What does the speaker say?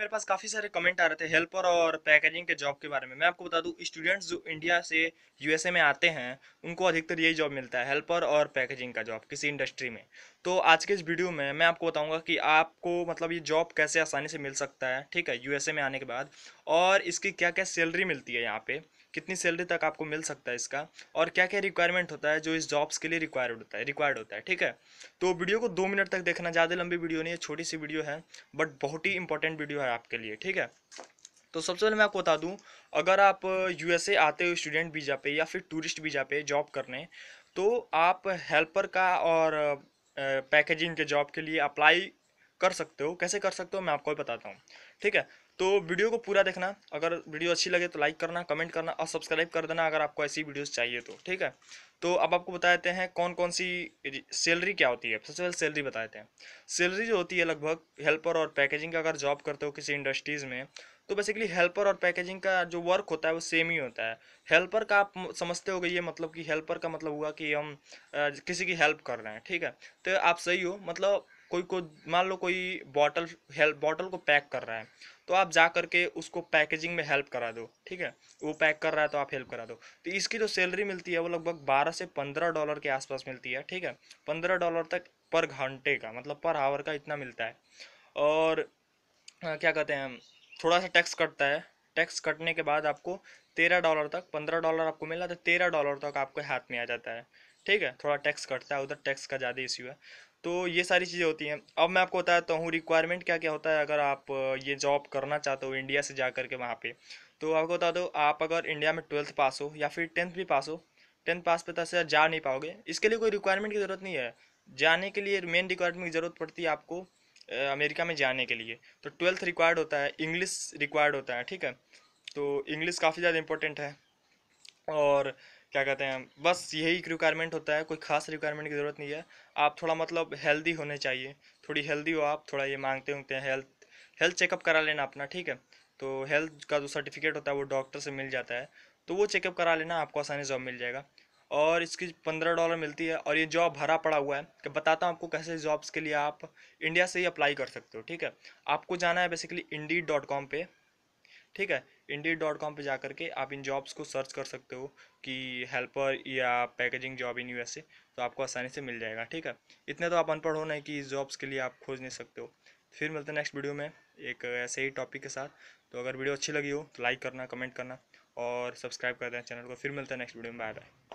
मेरे पास काफ़ी सारे कमेंट आ रहे थे हेल्पर और पैकेजिंग के जॉब के बारे में मैं आपको बता दूं स्टूडेंट्स जो इंडिया से यूएसए में आते हैं उनको अधिकतर यही जॉब मिलता है हेल्पर और पैकेजिंग का जॉब किसी इंडस्ट्री में तो आज के इस वीडियो में मैं आपको बताऊंगा कि आपको मतलब ये जॉब कैसे आसानी से मिल सकता है ठीक है यूएसए में आने के बाद और इसकी क्या क्या सैलरी मिलती है यहाँ पे कितनी सैलरी तक आपको मिल सकता है इसका और क्या क्या रिक्वायरमेंट होता है जो इस जॉब्स के लिए रिक्वायर्ड होता है रिक्वायर्ड होता है ठीक है तो वीडियो को दो मिनट तक देखना ज़्यादा लंबी वीडियो नहीं है छोटी सी वीडियो है बट बहुत ही इंपॉर्टेंट वीडियो है आपके लिए ठीक है तो सबसे पहले मैं आपको बता दूं अगर आप यू आते हो स्टूडेंट वीज़ा पे या फिर टूरिस्ट वीज़ा पे जॉब करने तो आप हेल्पर का और पैकेजिंग के जॉब के लिए अप्लाई कर सकते हो कैसे कर सकते हो मैं आपको भी बताता हूँ ठीक है तो वीडियो को पूरा देखना अगर वीडियो अच्छी लगे तो लाइक करना कमेंट करना और सब्सक्राइब कर देना अगर आपको ऐसी वीडियोस चाहिए तो ठीक है तो अब आपको बता देते हैं कौन कौन सी सैलरी क्या होती है सबसे पहले सैलरी बता देते हैं सैलरी जो होती है लगभग हेल्पर और पैकेजिंग का अगर जॉब करते हो किसी इंडस्ट्रीज़ में तो बेसिकली हेल्पर और पैकेजिंग का जो वर्क होता है वो सेम ही होता है हेल्पर का आप समझते हो ये मतलब कि हेल्पर का मतलब हुआ कि हम किसी की हेल्प कर रहे हैं ठीक है तो आप सही हो मतलब कोई को मान लो कोई बॉटल हेल्प बॉटल को पैक कर रहा है तो आप जा करके उसको पैकेजिंग में हेल्प करा दो ठीक है वो पैक कर रहा है तो आप हेल्प करा दो तो इसकी जो तो सैलरी मिलती है वो लगभग बारह से पंद्रह डॉलर के आसपास मिलती है ठीक है पंद्रह डॉलर तक पर घंटे का मतलब पर आवर का इतना मिलता है और आ, क्या कहते हैं थोड़ा सा टैक्स कटता है टैक्स कटने के बाद आपको तेरह डॉलर तक पंद्रह डॉलर आपको मिला तो तेरह डॉलर तक आपके हाथ में आ जाता है ठीक है थोड़ा टैक्स कटता है उधर टैक्स का ज़्यादा इश्यू है तो ये सारी चीज़ें होती हैं अब मैं आपको बताता हूँ रिक्वायरमेंट क्या क्या होता है अगर आप ये जॉब करना चाहते हो इंडिया से जा कर के वहाँ पे तो आपको बता दो आप अगर इंडिया में ट्वेल्थ पास हो या फिर टेंथ भी पास हो टेंथ पास पे तो से जा नहीं पाओगे इसके लिए कोई रिक्वायरमेंट की ज़रूरत नहीं है जाने के लिए मेन रिक्वायरमेंट की ज़रूरत पड़ती है आपको अमेरिका में जाने के लिए तो ट्वेल्थ रिक्वायर्ड होता है इंग्लिश रिक्वायर्ड होता है ठीक है तो इंग्लिश काफ़ी ज़्यादा इंपॉर्टेंट है और क्या कहते हैं बस यही एक रिक्वायरमेंट होता है कोई खास रिक्वायरमेंट की ज़रूरत नहीं है आप थोड़ा मतलब हेल्दी होने चाहिए थोड़ी हेल्दी हो आप थोड़ा ये मांगते होते हैं हेल्थ हेल्थ चेकअप करा लेना अपना ठीक है तो हेल्थ का जो सर्टिफिकेट होता है वो डॉक्टर से मिल जाता है तो वो चेकअप करा लेना आपको आसानी जॉब मिल जाएगा और इसकी पंद्रह डॉलर मिलती है और ये जॉब भरा पड़ा हुआ है कि बताता हूँ आपको कैसे जॉब्स के लिए आप इंडिया से ही अप्लाई कर सकते हो ठीक है आपको जाना है बेसिकली इंडी डॉट कॉम पर ठीक है इंडी डॉट कॉम पर जाकर के आप इन जॉब्स को सर्च कर सकते हो कि हेल्पर या पैकेजिंग जॉब इन यू तो आपको आसानी से मिल जाएगा ठीक है इतने तो आप अनपढ़ हो नहीं कि इस जॉब्स के लिए आप खोज नहीं सकते हो फिर मिलते हैं नेक्स्ट वीडियो में एक ऐसे ही टॉपिक के साथ तो अगर वीडियो अच्छी लगी हो तो लाइक करना कमेंट करना और सब्सक्राइब कर देना चैनल को फिर मिलते हैं नेक्स्ट वीडियो में बाय बाय